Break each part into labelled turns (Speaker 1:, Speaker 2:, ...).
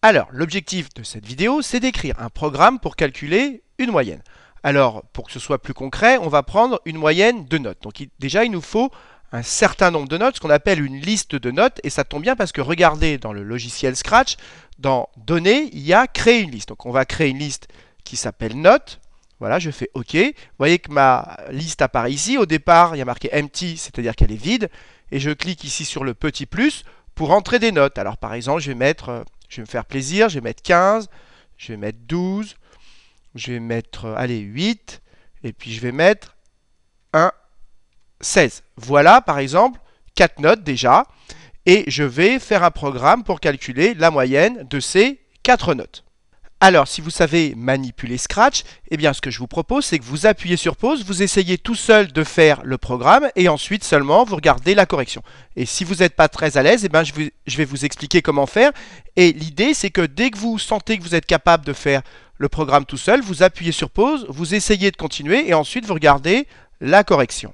Speaker 1: Alors, l'objectif de cette vidéo, c'est d'écrire un programme pour calculer une moyenne. Alors, pour que ce soit plus concret, on va prendre une moyenne de notes. Donc déjà, il nous faut un certain nombre de notes, ce qu'on appelle une liste de notes, et ça tombe bien parce que regardez dans le logiciel Scratch, dans Données, il y a Créer une liste. Donc on va créer une liste qui s'appelle Notes. Voilà, je fais OK. Vous voyez que ma liste apparaît ici. Au départ, il y a marqué empty, c'est-à-dire qu'elle est vide. Et je clique ici sur le petit plus pour entrer des notes. Alors par exemple, je vais mettre euh, je vais me faire plaisir, je vais mettre 15, je vais mettre 12, je vais mettre, euh, allez, 8, et puis je vais mettre 1, 16. Voilà, par exemple, 4 notes déjà, et je vais faire un programme pour calculer la moyenne de ces 4 notes. Alors, si vous savez manipuler Scratch, eh bien, ce que je vous propose, c'est que vous appuyez sur pause, vous essayez tout seul de faire le programme, et ensuite seulement, vous regardez la correction. Et si vous n'êtes pas très à l'aise, eh bien, je, je vais vous expliquer comment faire. Et l'idée, c'est que dès que vous sentez que vous êtes capable de faire le programme tout seul, vous appuyez sur pause, vous essayez de continuer, et ensuite, vous regardez la correction.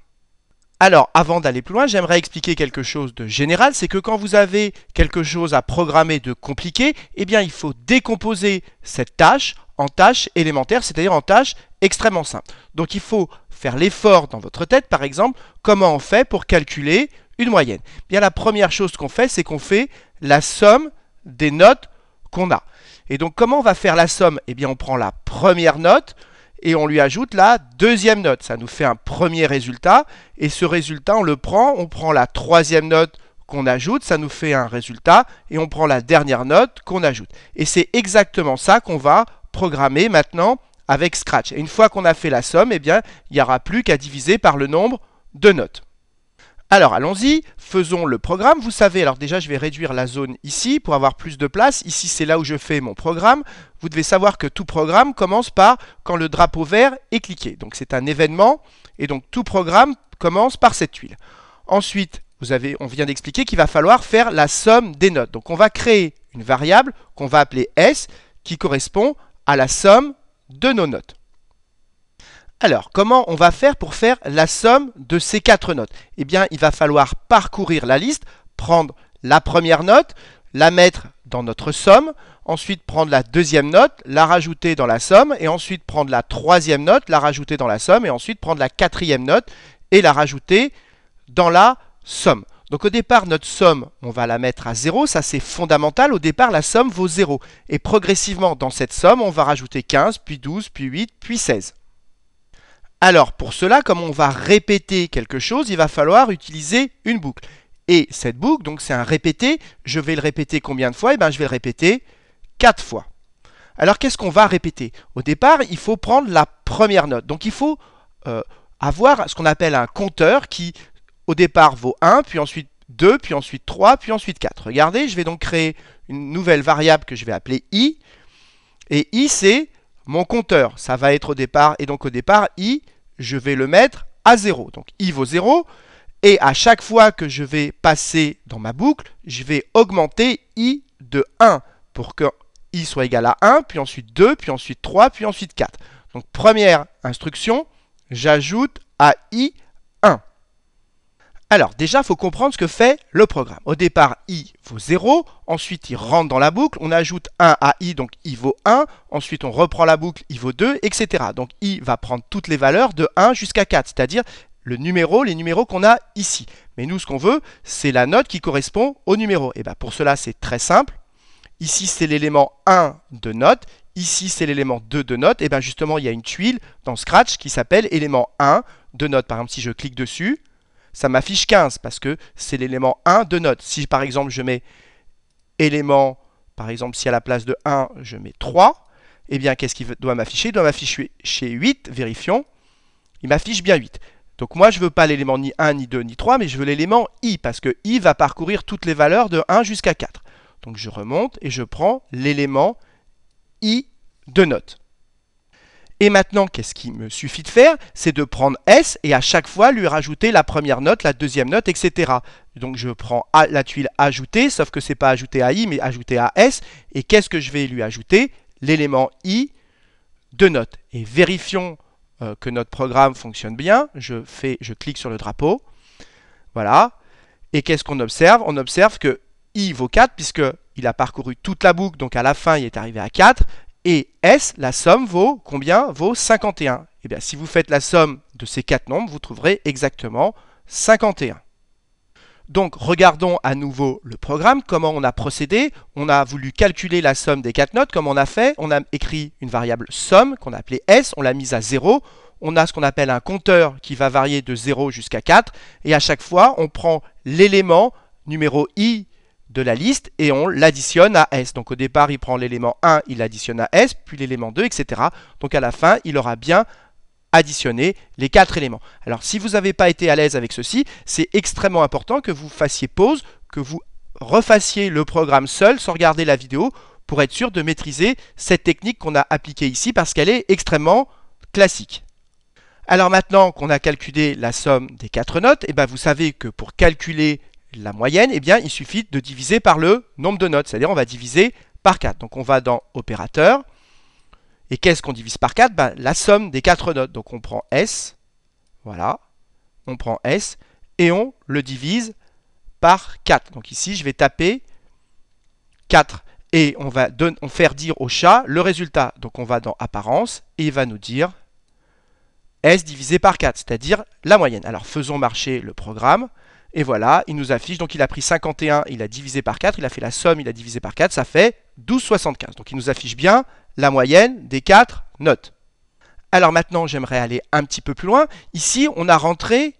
Speaker 1: Alors, avant d'aller plus loin, j'aimerais expliquer quelque chose de général, c'est que quand vous avez quelque chose à programmer de compliqué, eh bien, il faut décomposer cette tâche en tâches élémentaires, c'est-à-dire en tâches extrêmement simples. Donc, il faut faire l'effort dans votre tête, par exemple, comment on fait pour calculer une moyenne. Eh bien, la première chose qu'on fait, c'est qu'on fait la somme des notes qu'on a. Et donc, comment on va faire la somme Eh bien, on prend la première note, et on lui ajoute la deuxième note. Ça nous fait un premier résultat et ce résultat, on le prend, on prend la troisième note qu'on ajoute, ça nous fait un résultat et on prend la dernière note qu'on ajoute. Et c'est exactement ça qu'on va programmer maintenant avec Scratch. Et une fois qu'on a fait la somme, eh bien, il n'y aura plus qu'à diviser par le nombre de notes. Alors allons-y, faisons le programme. Vous savez, alors déjà je vais réduire la zone ici pour avoir plus de place. Ici c'est là où je fais mon programme. Vous devez savoir que tout programme commence par quand le drapeau vert est cliqué. Donc c'est un événement et donc tout programme commence par cette tuile. Ensuite, vous avez, on vient d'expliquer qu'il va falloir faire la somme des notes. Donc on va créer une variable qu'on va appeler S qui correspond à la somme de nos notes. Alors, comment on va faire pour faire la somme de ces quatre notes Eh bien, il va falloir parcourir la liste, prendre la première note, la mettre dans notre somme, ensuite prendre la deuxième note, la rajouter dans la somme, et ensuite prendre la troisième note, la rajouter dans la somme, et ensuite prendre la quatrième note et la rajouter dans la somme. Donc au départ, notre somme, on va la mettre à 0, ça c'est fondamental. Au départ, la somme vaut 0. Et progressivement, dans cette somme, on va rajouter 15, puis 12, puis 8, puis 16. Alors pour cela, comme on va répéter quelque chose, il va falloir utiliser une boucle. Et cette boucle, donc c'est un répéter. je vais le répéter combien de fois Eh bien je vais le répéter 4 fois. Alors qu'est-ce qu'on va répéter Au départ, il faut prendre la première note. Donc il faut euh, avoir ce qu'on appelle un compteur qui au départ vaut 1, puis ensuite 2, puis ensuite 3, puis ensuite 4. Regardez, je vais donc créer une nouvelle variable que je vais appeler i. Et i, c'est mon compteur. Ça va être au départ, et donc au départ, i, je vais le mettre à 0. Donc i vaut 0, et à chaque fois que je vais passer dans ma boucle, je vais augmenter i de 1 pour que i soit égal à 1, puis ensuite 2, puis ensuite 3, puis ensuite 4. Donc première instruction, j'ajoute à i 1. Alors déjà, il faut comprendre ce que fait le programme. Au départ, i vaut 0, ensuite il rentre dans la boucle, on ajoute 1 à i, donc i vaut 1, ensuite on reprend la boucle, i vaut 2, etc. Donc i va prendre toutes les valeurs de 1 jusqu'à 4, c'est-à-dire le numéro, les numéros qu'on a ici. Mais nous, ce qu'on veut, c'est la note qui correspond au numéro. Et eh bien pour cela, c'est très simple. Ici, c'est l'élément 1 de note. Ici, c'est l'élément 2 de note. Et eh bien justement, il y a une tuile dans Scratch qui s'appelle élément 1 de note. Par exemple, si je clique dessus, ça m'affiche 15 parce que c'est l'élément 1 de note. Si par exemple je mets élément, par exemple si à la place de 1 je mets 3, eh bien qu'est-ce qu'il doit m'afficher Il doit m'afficher chez 8, vérifions, il m'affiche bien 8. Donc moi je ne veux pas l'élément ni 1, ni 2, ni 3, mais je veux l'élément i parce que i va parcourir toutes les valeurs de 1 jusqu'à 4. Donc je remonte et je prends l'élément i de note. Et maintenant, qu'est-ce qu'il me suffit de faire C'est de prendre S et à chaque fois lui rajouter la première note, la deuxième note, etc. Donc je prends la tuile ajouter, sauf que c'est pas ajouté à I, mais ajouter à S. Et qu'est-ce que je vais lui ajouter L'élément I de note. Et vérifions euh, que notre programme fonctionne bien. Je, fais, je clique sur le drapeau. Voilà. Et qu'est-ce qu'on observe On observe que I vaut 4 puisque il a parcouru toute la boucle, donc à la fin il est arrivé à 4. Et S, la somme vaut combien Vaut 51. Eh bien, si vous faites la somme de ces quatre nombres, vous trouverez exactement 51. Donc, regardons à nouveau le programme, comment on a procédé. On a voulu calculer la somme des quatre notes. Comment on a fait On a écrit une variable somme qu'on a appelée S, on l'a mise à 0. On a ce qu'on appelle un compteur qui va varier de 0 jusqu'à 4. Et à chaque fois, on prend l'élément numéro i de la liste et on l'additionne à S. Donc au départ, il prend l'élément 1, il l'additionne à S, puis l'élément 2, etc. Donc à la fin, il aura bien additionné les quatre éléments. Alors si vous n'avez pas été à l'aise avec ceci, c'est extrêmement important que vous fassiez pause, que vous refassiez le programme seul sans regarder la vidéo pour être sûr de maîtriser cette technique qu'on a appliquée ici parce qu'elle est extrêmement classique. Alors maintenant qu'on a calculé la somme des quatre notes, et eh ben vous savez que pour calculer la moyenne, eh bien, il suffit de diviser par le nombre de notes, c'est-à-dire on va diviser par 4. Donc on va dans opérateur, et qu'est-ce qu'on divise par 4 ben, La somme des 4 notes. Donc on prend S, voilà, on prend S, et on le divise par 4. Donc ici, je vais taper 4, et on va faire dire au chat le résultat. Donc on va dans apparence, et il va nous dire S divisé par 4, c'est-à-dire la moyenne. Alors faisons marcher le programme. Et voilà, il nous affiche, donc il a pris 51, il a divisé par 4, il a fait la somme, il a divisé par 4, ça fait 12,75. Donc il nous affiche bien la moyenne des 4 notes. Alors maintenant, j'aimerais aller un petit peu plus loin. Ici, on a rentré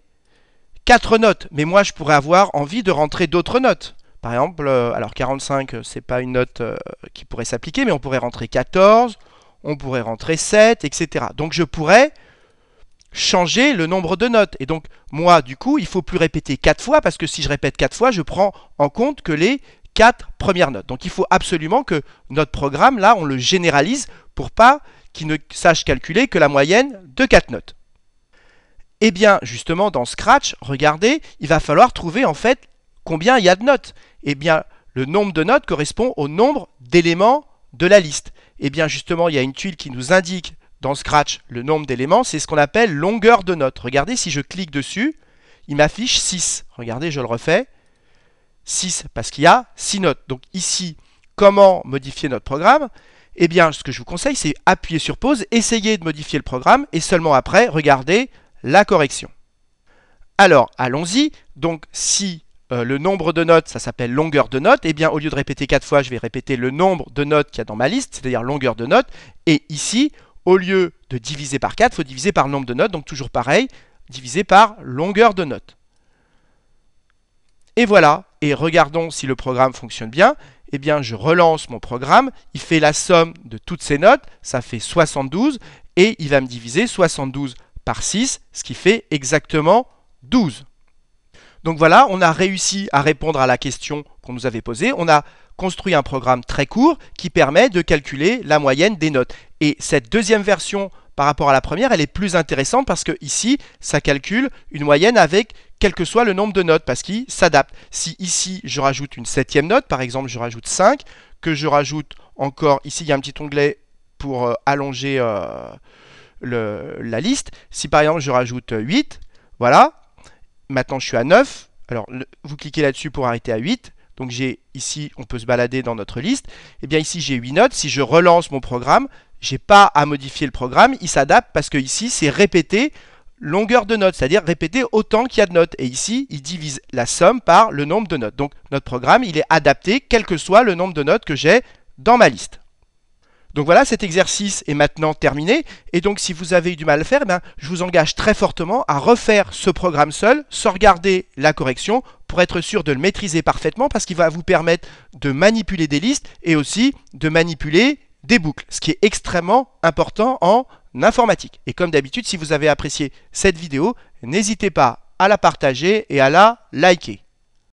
Speaker 1: 4 notes, mais moi je pourrais avoir envie de rentrer d'autres notes. Par exemple, euh, alors 45, euh, c'est pas une note euh, qui pourrait s'appliquer, mais on pourrait rentrer 14, on pourrait rentrer 7, etc. Donc je pourrais changer le nombre de notes. Et donc, moi, du coup, il faut plus répéter 4 fois, parce que si je répète 4 fois, je prends en compte que les 4 premières notes. Donc, il faut absolument que notre programme, là, on le généralise pour pas qu'il ne sache calculer que la moyenne de 4 notes. Et eh bien, justement, dans Scratch, regardez, il va falloir trouver, en fait, combien il y a de notes. Et eh bien, le nombre de notes correspond au nombre d'éléments de la liste. Et eh bien, justement, il y a une tuile qui nous indique dans Scratch le nombre d'éléments, c'est ce qu'on appelle longueur de note. Regardez, si je clique dessus, il m'affiche 6. Regardez, je le refais. 6, parce qu'il y a 6 notes. Donc ici, comment modifier notre programme Eh bien, ce que je vous conseille, c'est appuyer sur pause, essayer de modifier le programme, et seulement après, regardez la correction. Alors, allons-y. Donc, si euh, le nombre de notes, ça s'appelle longueur de note, et eh bien, au lieu de répéter 4 fois, je vais répéter le nombre de notes qu'il y a dans ma liste, c'est-à-dire longueur de note. Et ici, au lieu de diviser par 4, il faut diviser par le nombre de notes, donc toujours pareil, diviser par longueur de notes. Et voilà, et regardons si le programme fonctionne bien. Eh bien, je relance mon programme, il fait la somme de toutes ces notes, ça fait 72, et il va me diviser 72 par 6, ce qui fait exactement 12. Donc voilà, on a réussi à répondre à la question qu'on nous avait posée. On a construit un programme très court qui permet de calculer la moyenne des notes. Et cette deuxième version par rapport à la première, elle est plus intéressante parce que ici, ça calcule une moyenne avec quel que soit le nombre de notes, parce qu'il s'adapte. Si ici, je rajoute une septième note, par exemple, je rajoute 5, que je rajoute encore, ici, il y a un petit onglet pour euh, allonger euh, la liste. Si par exemple, je rajoute 8, voilà, maintenant je suis à 9, alors vous cliquez là-dessus pour arrêter à 8, donc j'ai ici, on peut se balader dans notre liste. Et eh bien ici j'ai 8 notes. Si je relance mon programme, j'ai pas à modifier le programme, il s'adapte parce que ici c'est répéter longueur de notes, c'est-à-dire répéter autant qu'il y a de notes. Et ici, il divise la somme par le nombre de notes. Donc notre programme, il est adapté quel que soit le nombre de notes que j'ai dans ma liste. Donc voilà, cet exercice est maintenant terminé. Et donc si vous avez eu du mal à le faire, eh ben, je vous engage très fortement à refaire ce programme seul, sans regarder la correction, pour être sûr de le maîtriser parfaitement, parce qu'il va vous permettre de manipuler des listes et aussi de manipuler des boucles, ce qui est extrêmement important en informatique. Et comme d'habitude, si vous avez apprécié cette vidéo, n'hésitez pas à la partager et à la liker.